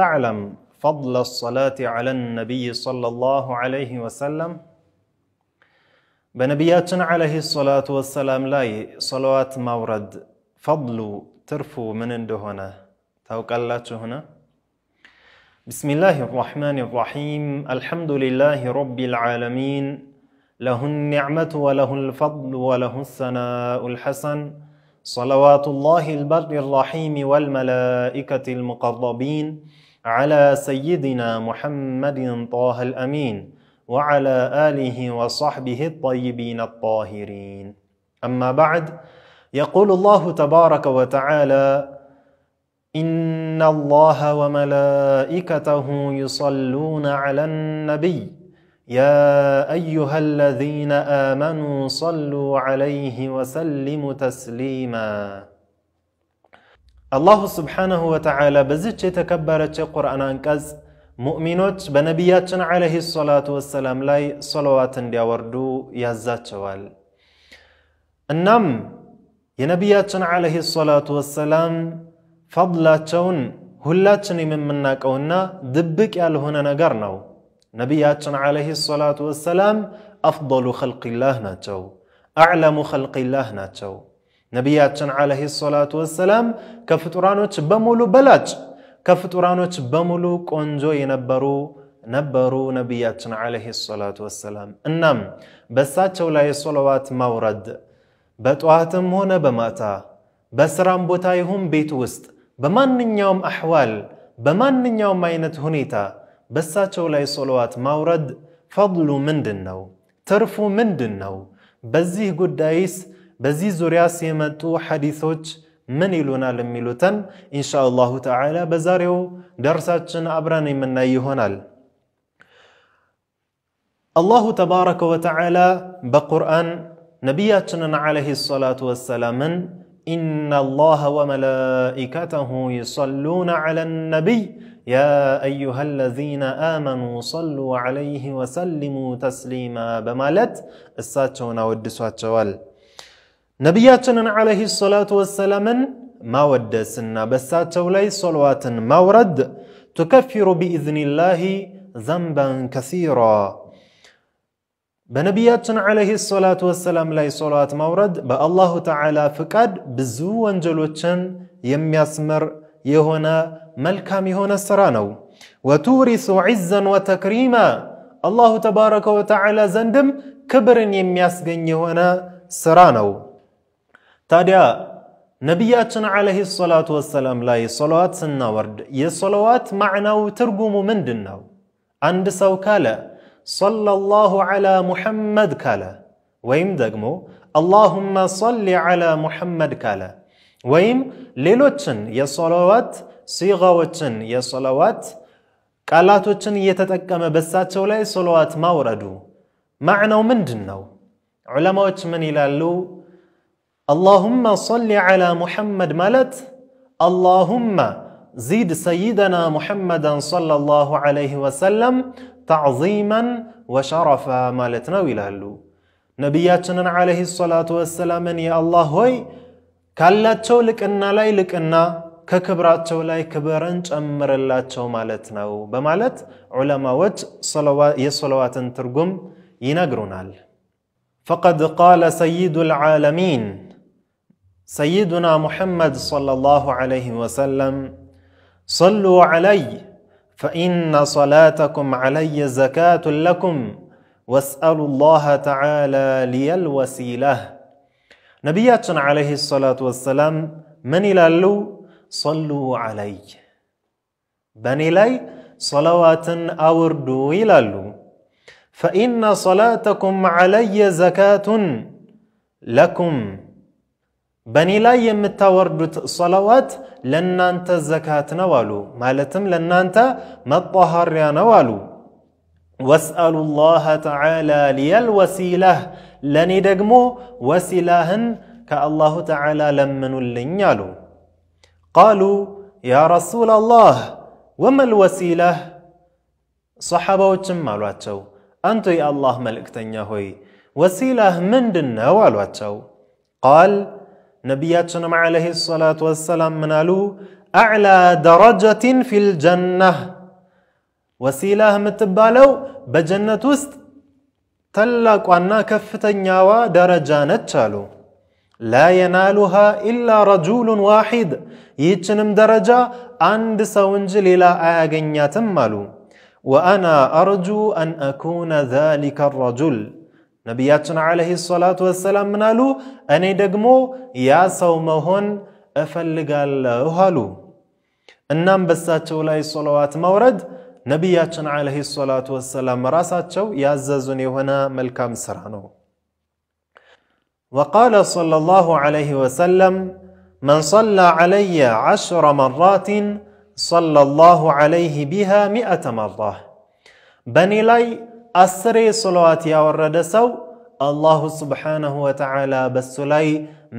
تعلم فضل الصلاة على النبي صلى الله عليه وسلم بنبيات عليه الصلاة والسلام لاي صلوات مورد فضل ترفو من اندهنا توقلاتو هنا بسم الله الرحمن الرحيم الحمد لله رب العالمين له النعمة وله الفضل وله الثناء الحسن صلوات الله البر الرحيم والملائكة المقربين على سيدنا محمد طه الأمين وعلى آله وصحبه الطيبين الطاهرين أما بعد يقول الله تبارك وتعالى إن الله وملائكته يصلون على النبي يا أيها الذين آمنوا صلوا عليه وسلموا تسليماً አላሁ ስብሓነሁ ወተዓላ በዚች የተከበረች የቁርአን አንቀጽ ሙእሚኖች በነቢያችን ዓለይህ ሰላቱ ወሰላም ላይ ሰለዋት እንዲያወርዱ ያዛቸዋል። እናም የነቢያችን ዓለይህ ሰላቱ ወሰላም ፈድላቸውን ሁላችንም የምናውቀውና ድብቅ ያልሆነ ነገር ነው። ነቢያችን ዓለይህ ሰላቱ ወሰላም አፍضሉ ኸልቂላህ ናቸው፣ አዕለሙ ኸልቂላህ ናቸው። ነቢያችን ዓለይሂ ሰላቱ ወሰላም ከፍጡራኖች በሙሉ በላጭ ከፍጡራኖች በሙሉ ቆንጆ የነበሩ ነበሩ ነቢያችን ዓለይሂ ሰላቱ ወሰላም። እናም በእሳቸው ላይ ሶለዋት ማውረድ በጠዋትም ሆነ በማታ በስራም ቦታ ይሁን ቤት ውስጥ በማንኛውም አሕዋል በማንኛውም አይነት ሁኔታ በእሳቸው ላይ ሶለዋት ማውረድ ፈድሉ ምንድን ነው? ትርፉ ምንድን ነው? በዚህ ጉዳይስ زوريا سيمتو حديثوش من يلونا لميلوتن إن شاء الله تعالى بزاريو درساتشن أبراني من ይሆናል። الله تبارك وتعالى بقرآن نبياتنا عليه الصلاة والسلام إن الله وملائكته يصلون على النبي يا أيها الذين آمنوا صلوا عليه وسلموا تسليما بمالت الساتشون والدسوات شوال نبياتنا عليه الصلاة والسلام ما ودسنا بس تولي صلوات ما ورد تكفر بإذن الله ذنبا كثيرا بنبياتنا عليه الصلاة والسلام لي صلوات ما ورد بالله تعالى فقد بزو انجلوچن يم يسمر يهونا ملكام يهونا سرانو وتورث عزا وتكريما الله تبارك وتعالى زندم كبر يم يسقن يهونا سرانو ታዲያ ነቢያችን ዓለይሂ ሰላቱ ወሰላም ላይ ሰለዋት ስናወርድ የሰለዋት ማዕናው ትርጉሙ ምንድን ነው? አንድ ሰው ካለ ሰለላሁ ዓላ ሙሐመድ ካለ ወይም ደግሞ አላሁመ ሰሊ ዓላ ሙሐመድ ካለ ወይም ሌሎችን የሰለዋት ሲጋዎችን የሰለዋት ቃላቶችን እየተጠቀመ በሳቸው ላይ ሰለዋት ማውረዱ ማዕናው ምንድን ነው? ዑለማዎች ምን ይላሉ? اللهم صل على محمد ملت اللهم زيد سيدنا محمدا صلى الله عليه وسلم تعظيما وشرفا مالتنا ولالو نبياتنا عليه الصلاة والسلام يا الله هوي كالاتو لك إنا لاي لك إنا ከክብራቸው ላይ ክብርን ጨምርላቸው ማለት ነው በማለት ዑለማዎች የሰለዋትን ትርጉም ይነግሩናል። فقد قال سيد العالمين سيدنا محمد صلى الله عليه وسلم صلوا علي فإن صلاتكم علي زكاة لكم واسألوا الله تعالى لي الوسيلة نبياتنا عليه الصلاة والسلام من إلى اللو صلوا علي بن إلي صلوات أوردوا إلى اللو فإن صلاتكم علي زكاة لكم بني بنيلا يمتاوردوت صلوات لن انت زكات نوالو لتم لن انت مطهر يا نوالو واسألوا الله تعالى لي الوسيلة لن يدقمو وسيلهن كالله تعالى لمن اللينيالو قالوا يا رسول الله وما الوسيلة صحابة وتشمالواتشو أنت يا الله ملك تنياهوي وسيلة من دنا قال نبياتنا نعم عليه الصلاة والسلام منالو أعلى درجة في الجنة وسيلة متبالو بجنة وست تلاك وانا كفتا نياوا درجة نتشالو لا ينالها إلا رجل واحد يتشنم درجة عند سونجل لا آغن يتمالو وأنا أرجو أن أكون ذلك الرجل نبياتنا عليه الصلاة والسلام منالو أنا دقمو يا سومهن أفلق هالو النام بسات ولاي صلوات مورد نبياتنا عليه الصلاة والسلام راسات شو يا ززني هنا ملكام سرانو وقال صلى الله عليه وسلم من صلى علي عشر مرات صلى الله عليه بها مئة مرة بني لي አስሬ ሶላዋት ያወረደ ሰው አላሁ ስብሓነሁ ወተዓላ በሱ ላይ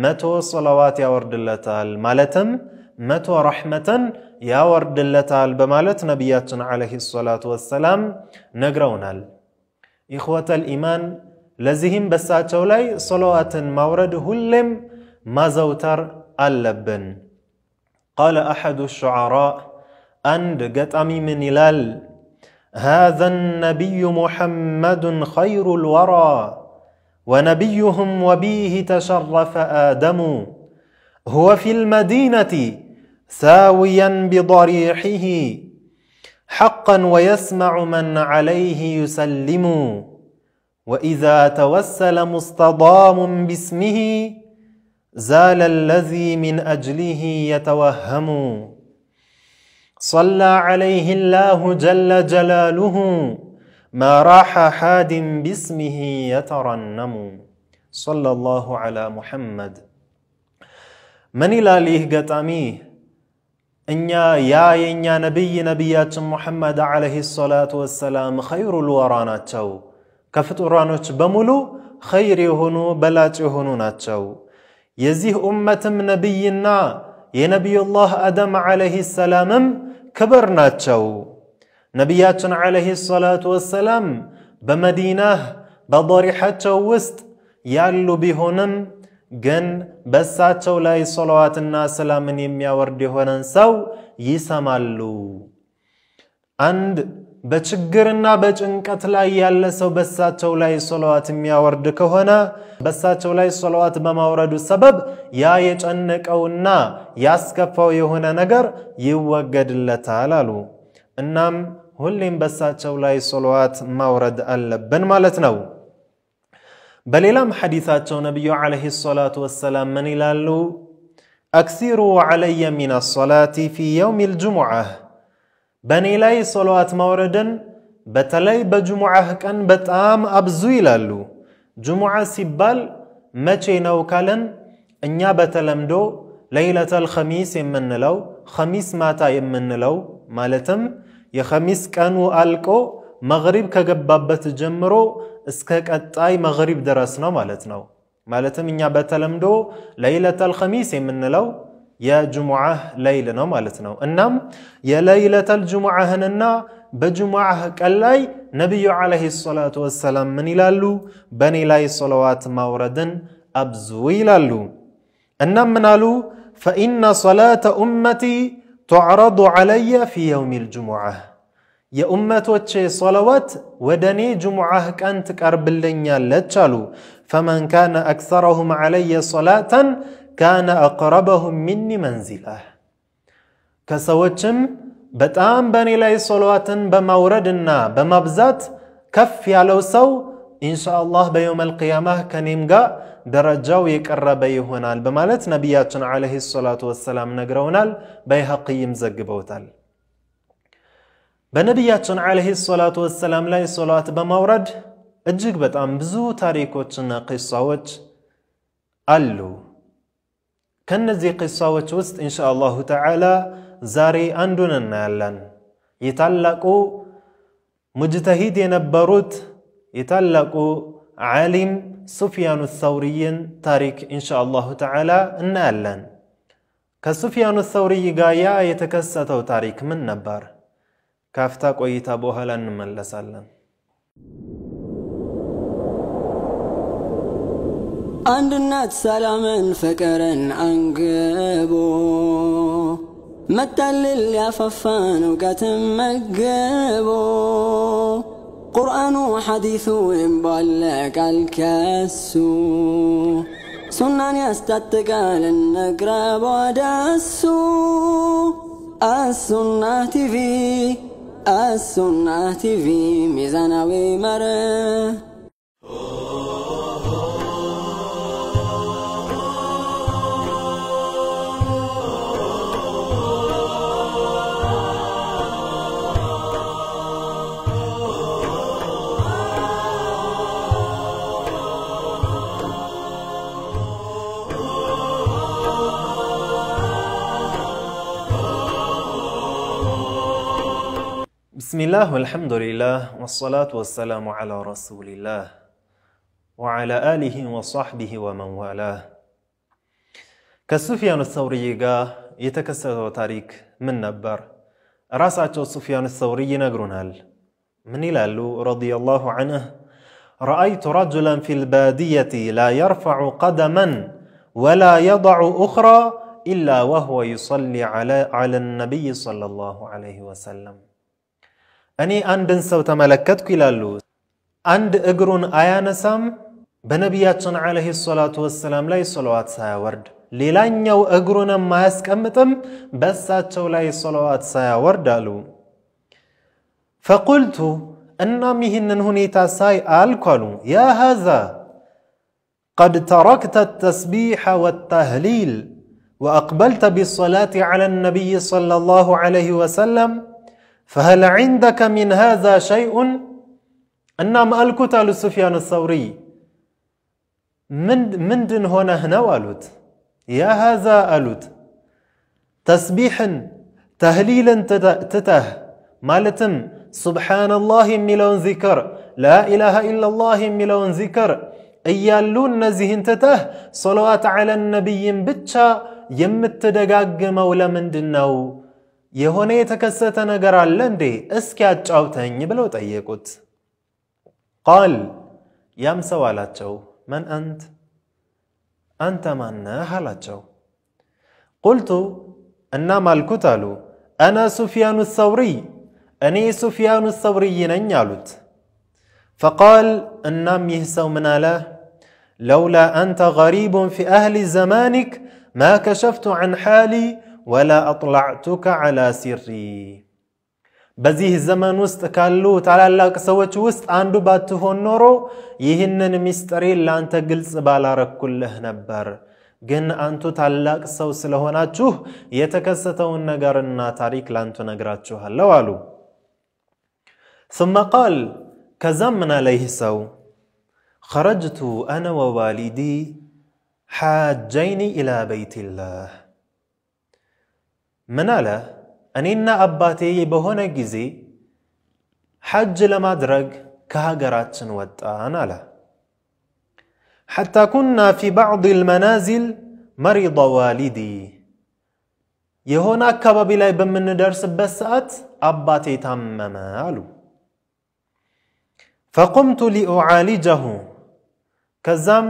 መቶ ሶላዋት ያወርድለታል ማለትም መቶ ረሕመተን ያወርድለታል በማለት ነቢያችን ዓለይሂ ሰላቱ ወሰላም ነግረውናል። ኢኽወተል ኢማን ለዚህም በሳቸው ላይ ሶላዋትን ማውረድ ሁሌም ማዘውተር አለብን። ቃለ አሐዱ ሹዓራ አንድ ገጣሚ ምን ይላል? هذا النبي محمد خير الورى ونبيهم وبيه تشرف آدم هو في المدينة ساويا بضريحه حقا ويسمع من عليه يسلم وإذا توسل مستضام باسمه زال الذي من أجله يتوهم صلى عليه الله جل جلاله ما راح حاد باسمه يترنم صلى الله على محمد من إلى ليه قتاميه إنيا يا إنيا نبي نبيات محمد عليه الصلاة والسلام خير الورانات شو كفت ورانوت بملو خير يهنو بلات يهنو ناتشو يزيه أمة من نبينا يا نبي الله أدم عليه السلامم كبرناتشو نبياتنا عليه الصلاة والسلام بمدينة بضرحتشو وست يالو بهنم جن بساتشو لاي صلوات الناس سلام يميا وردي سو يسمالو عند በችግርና በጭንቀት ላይ ያለ ሰው በሳቸው ላይ ሶለዋት የሚያወርድ ከሆነ በሳቸው ላይ ሶለዋት በማውረዱ ሰበብ ያ የጨነቀውና ያስከፋው የሆነ ነገር ይወገድለታል አሉ። እናም ሁሌም በሳቸው ላይ ሶለዋት ማውረድ አለብን ማለት ነው። በሌላም ሐዲሳቸው ነቢዩ ዓለይሂ ሰላቱ ወሰላም ምን ይላሉ? አክሲሩ ዓለየ ሚን አሶላቲ ፊ የውሚ ልጅሙዓህ በእኔ ላይ ሶሎዋት ማውረድን በተለይ በጅሙዓህ ቀን በጣም አብዙ ይላሉ። ጅሙዓ ሲባል መቼ ነው ካለን እኛ በተለምዶ ለይለተል ኸሚስ የምንለው ኸሚስ ማታ የምንለው ማለትም የኸሚስ ቀኑ አልቆ መግሪብ ከገባበት ጀምሮ እስከ ቀጣይ መግሪብ ድረስ ነው ማለት ነው። ማለትም እኛ በተለምዶ ለይለተል ኸሚስ የምንለው يا جمعة ليلة نو مالتنا إنم يا ليلة الجمعة هننا بجمعة كاللاي نبي عليه الصلاة والسلام من لالو بني لاي صلوات موردا أبزوي لالو إنم منالو فإن صلاة أمتي تعرض علي في يوم الجمعة يا أمة وتشي صلوات ودني جمعة كأنت كربلين يا فمن كان أكثرهم علي صلاة كان أقربهم مني منزلة كسوچم بتام بني لاي صلواتن بموردنا بمبزات كف لو سو إن شاء الله بيوم القيامة كنمغا درجاو يقرب يهونال بمالت نبياتنا عليه الصلاة والسلام نقرونال بيها قيم زجبوتال بنبياتنا عليه الصلاة والسلام لاي صلوات بمورد اجيك بتام بزو تاريكوتنا قصوات قالوا ከነዚህ ቅሳዎች ውስጥ እንሻ አላሁ ተዓላ ዛሬ አንዱን እናያለን። የታላቁ ሙጅተሂድ የነበሩት የታላቁ ዓሊም ሱፊያኑ ሰውሪይን ታሪክ እንሻ አላሁ ተዓላ እናያለን። ከሱፊያኑ ሰውሪይ ጋር ያ የተከሰተው ታሪክ ምን ነበር? ካፍታ ቆይታ በኋላ እንመለሳለን። أندنات سلام فكر أنجبو متل اللي أففان وكتم مجبو قرآن وحديث وإمبالك الكسو سنان يستطقى للنقرب ودسو السنة تي في السنة تي في ميزانوي مره بسم الله والحمد لله والصلاة والسلام على رسول الله وعلى آله وصحبه ومن والاه كسفيان الثوري غا يتكسر تاريك من نبر راسعته سفيان الثوري ينقرونال من الالو رضي الله عنه رأيت رجلا في البادية لا يرفع قدما ولا يضع أخرى إلا وهو يصلي على على النبي صلى الله عليه وسلم أني أندن سو تملكت كيلالو أند إجرون أيانا سام بنبيات عليه الصلاة والسلام لا صلوات سايا ورد ليلان يو إجرون ماس كمتم بس أتو لا صلوات سايا ألو فقلت أن مهنن هني آل ألكالو يا هذا قد تركت التسبيح والتهليل وأقبلت بالصلاة على النبي صلى الله عليه وسلم فهل عندك من هذا شيء انام الكوت على سفيان الثوري من من دن هنا هنا والوت يا هذا الوت تسبيحا تهليلا تته مالتم سبحان الله ملون ذكر لا اله الا الله ملون ذكر ايالون نزهن تته صلوات على النبي بتشا يمت تدقاق مولا من دنو يهونه يتكسته نگران لنده اسكيات چاو تهنگي بلو تهيه قال يام سوالات من أنت؟ أنت من نهالات چاو قلتو انما الكتالو أنا سفيان الثوري انا سفيان الثوري ننالوت فقال انما يهسو من له لولا أنت غريب في أهل زمانك ما كشفت عن حالي ولا أطلعتك على سري بزيه الزمن وست كالو تعالى لك سويت وست عندو باتهو النورو يهنن مستري لانتا قلت بالارك كله نبر جن أنتو تعلق سو سلهونا تشوه يتكستو النقر تاريك لانتو نقرات تشوه اللوالو ثم قال كزمن عليه سو خرجت أنا ووالدي حاجين إلى بيت الله ምን አለ? እኔና አባቴ በሆነ ጊዜ ሐጅ ለማድረግ ከሀገራችን ወጣን አለ። ሐታ ኩና ፊ ባዕድ ልመናዚል መሪض ዋሊዲ የሆነ አካባቢ ላይ በምንደርስበት ሰዓት አባቴ ታመመ አሉ። ፈቁምቱ ሊኡዓሊጀሁ ከዛም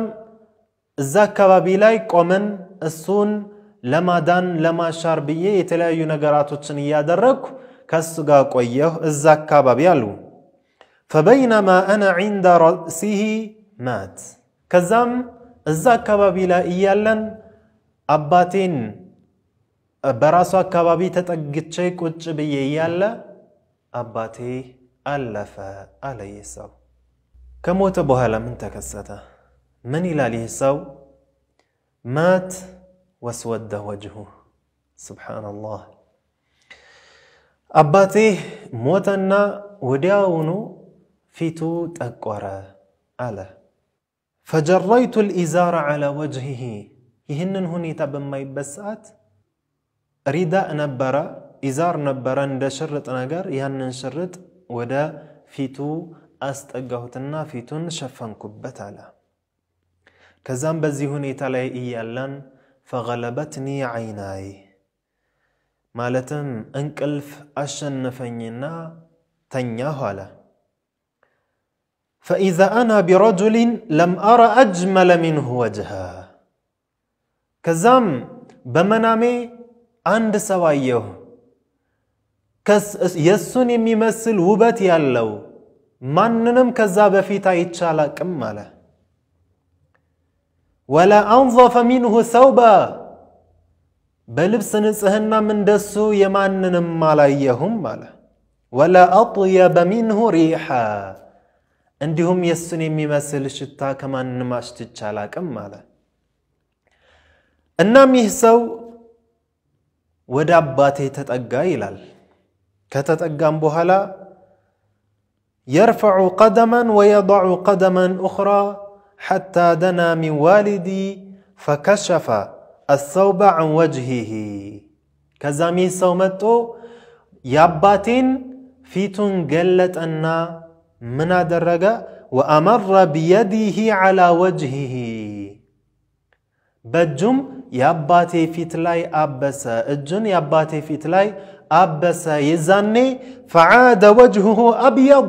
እዛ አካባቢ ላይ ቆመን እሱን لما دان لما شاربيه يتلايو نقراتو تنيا دركو كسوغا قويه الزكا بابيالو فبينما أنا عند رأسه مات كزام الزكا بابيلا إيالن أباتين براسو كبابي تتقجي كوتش بي يالا أباتي ألف علي سو كموت بوهلا من تكسته من إلى سو مات واسود وجهه سبحان الله አባቴህ ሞተና ወዲያውኑ ፊቱ ጠቆረ አለ ፈጀረይቱ ልኢዛር ዓላ ወጅሂህ ይህንን ሁኔታ በማይበት ሰዓት ሪዳ ነበረ ኢዛር ነበረ እንደ ሽርጥ ነገር ያንን ሽርጥ ወደ ፊቱ አስጠጋሁትና ፊቱን ሸፈንኩበት አለ ከዛም በዚህ ሁኔታ ላይ እያለን فغلبتني عيناي مالتن انقلف اشنفنينا تنيا هلا فاذا انا برجل لم ارى اجمل منه وجها كزام بمنامي عند سوايه كس يسوني ممثل وبتي ماننم ማንንም ከዛ በፊት كم ማለት ولا أنظف منه ثوبا بلبس نسهن من دسو يمانن ما لا ولا أطيب منه ريحا عندهم يسني ممثل الشتاء كما نماشت الشالا كما لا إنما يسو ودع باتي تتأجى إلال كتتأجى بهلا يرفع قدما ويضع قدما أخرى حتى دنا من والدي فكشف الثوب عن وجهه كزامي سومتو ياباتين فيتون قلت أن من درجة وأمر بيده على وجهه بجم ياباتي فيتلاي ላይ الجن ياباتي فيتلاي ፊት يزني فعاد وجهه أبيض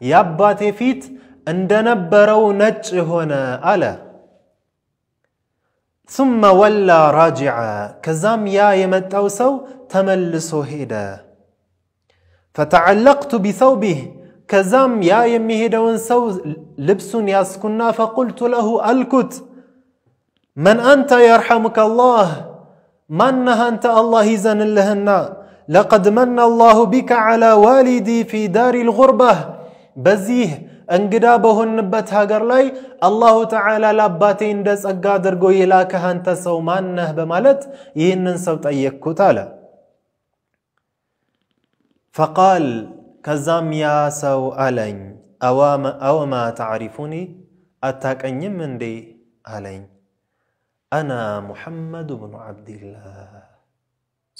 ياباتي አብየድ እንደነበረው ነጭ ሆነ አለ። ثم ولى راجعا ከዛም ያ የመጣው ሰው ተመልሶ ሄደ። ፈተዓለቅቱ ቢሰውቢህ ከዛም ያ የሚሄደውን ሰው ልብሱን ያስኩና ፈቁልቱ ለሁ አልኩት መን አንተ የርሐሙከ አላህ ማነህ አንተ አላህ ይዘንልህና ለቀድ መና አላሁ ቢከ ዓላ ዋሊዲ ፊ ዳሪ ልጉርባህ በዚህ እንግዳ በሆንበት ሀገር ላይ አላሁ ተዓላ ለአባቴ እንደ ጸጋ አድርጎ የላከህ አንተ ሰው ማነህ በማለት ይህንን ሰው ጠየቅኩት አለ። ፈቃል ከዛም ያ ሰው አለኝ አወማ ተዕሪፉኒ አታቀኝም እንዴ አለኝ። አና ሙሐመድ ብኑ ዓብድላህ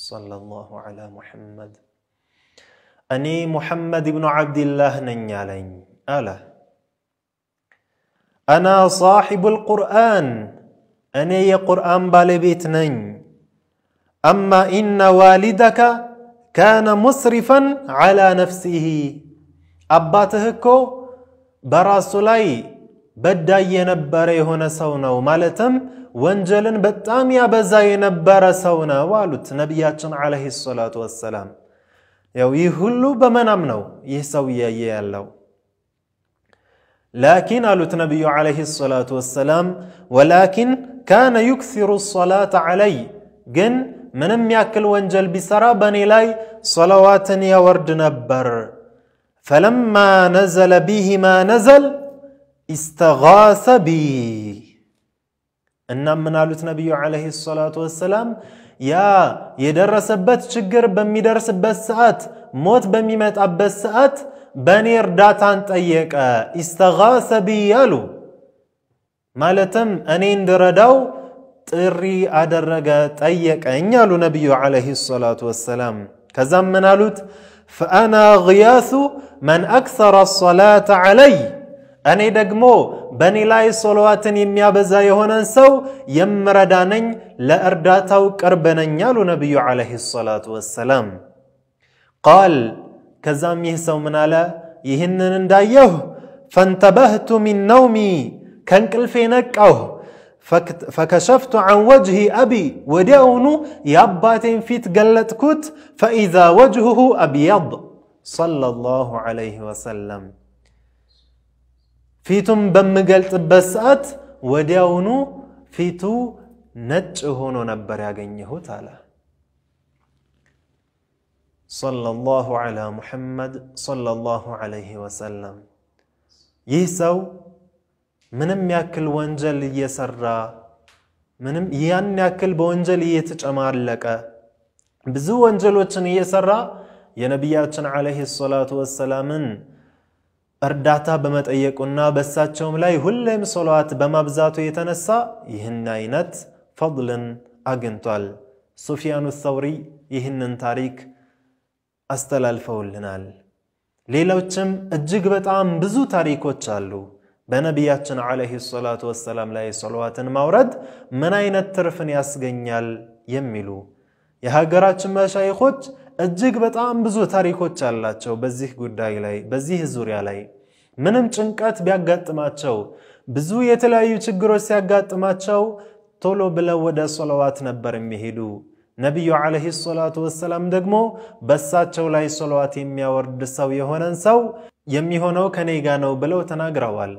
ሰለላሁ ዐላ ሙሐመድ እኔ ሙሐመድ ብኑ ዓብድላህ ነኝ አለኝ። ألا أنا صاحب القرآن أنا يا قرآن بالبيت نين أما إن والدك كان مصرفا على نفسه أباتهكو كو براسولي بدأ ينبر هنا سونا ومالتم ወንጀልን بتام يا بزا ሰው سونا አሉት ነቢያችን ዓለይሂ ሰላቱ ወሰላም። ያው ይህ ሁሉ በመናም يا يالو لكن قالت النبي عليه الصلاة والسلام ولكن كان يكثر الصلاة علي جن من يأكل وانجل بسرابني لي صلوات يورد نبر فلما نزل به ما نزل استغاث بي إنما من قالت النبي عليه الصلاة والسلام يا يدرس بات شجر بمي درس بس ساعات موت بمي مات بس ساعات በእኔ እርዳታን ጠየቀ። ኢስተጋሰ ቢያሉ ማለትም እኔ እንድረዳው ጥሪ አደረገ፣ ጠየቀኝ አሉ ነቢዩ ዓለይሂ ሰላቱ ወሰላም። ከዛም ምን አሉት? ፈአና ግያሱ መን አክሰረ ሰላተ ዓለይ እኔ ደግሞ በእኔ ላይ ሶለዋትን የሚያበዛ የሆነን ሰው የምረዳ ነኝ፣ ለእርዳታው ቅርብ ነኝ አሉ ነቢዩ ዓለይሂ ሰላቱ ወሰላም ቃል كزام يهسو منالا يهنن اندايوه فانتبهت من نومي كنكل في نكوه فكشفت عن وجه أبي ودعونو يباتين فيت قلت كت فإذا وجهه أبيض صلى الله عليه وسلم فيتم بمقلت بسأت ودعونو فيتو نجهونو نبرا قنيهو تاله صلى الله على ሙሐመድ ሰለላሁ ዐለይሂ ወሰለም። ይህ ሰው ምንም ያክል ወንጀል እየሰራ ምንም ያን ያክል በወንጀል እየተጨማለቀ ብዙ ወንጀሎችን እየሰራ የነቢያችን ዐለይሂ ሰላቱ ወሰላምን እርዳታ በመጠየቁና በእሳቸውም ላይ ሁሌም ሶላት በማብዛቱ የተነሳ ይህን አይነት ፈضልን አግኝቷል። ሱፊያኑ ሰውሪ ይህንን ታሪክ አስተላልፈውልናል። ሌሎችም እጅግ በጣም ብዙ ታሪኮች አሉ። በነቢያችን ዓለይሂ ሰላቱ ወሰላም ላይ ሰለዋትን ማውረድ ምን አይነት ትርፍን ያስገኛል የሚሉ የሀገራችን መሻይኮች እጅግ በጣም ብዙ ታሪኮች አላቸው። በዚህ ጉዳይ ላይ በዚህ ዙሪያ ላይ ምንም ጭንቀት ቢያጋጥማቸው ብዙ የተለያዩ ችግሮች ሲያጋጥማቸው ቶሎ ብለው ወደ ሰለዋት ነበር የሚሄዱ። ነቢዩ ዓለይሂ ሰላቱ ወሰላም ደግሞ በሳቸው ላይ ሶለዋት የሚያወርድ ሰው የሆነን ሰው የሚሆነው ከኔ ጋ ነው ብለው ተናግረዋል።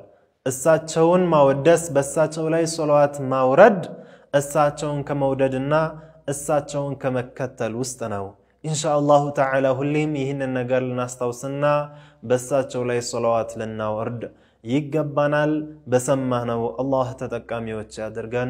እሳቸውን ማወደስ፣ በእሳቸው ላይ ሶለዋት ማውረድ እሳቸውን ከመውደድና እሳቸውን ከመከተል ውስጥ ነው። ኢንሻአላሁ ተዓላ ሁሌም ይህንን ነገር ልናስታውስና በእሳቸው ላይ ሶለዋት ልናወርድ ይገባናል። ነው አላህ ተጠቃሚዎች ያድርገን።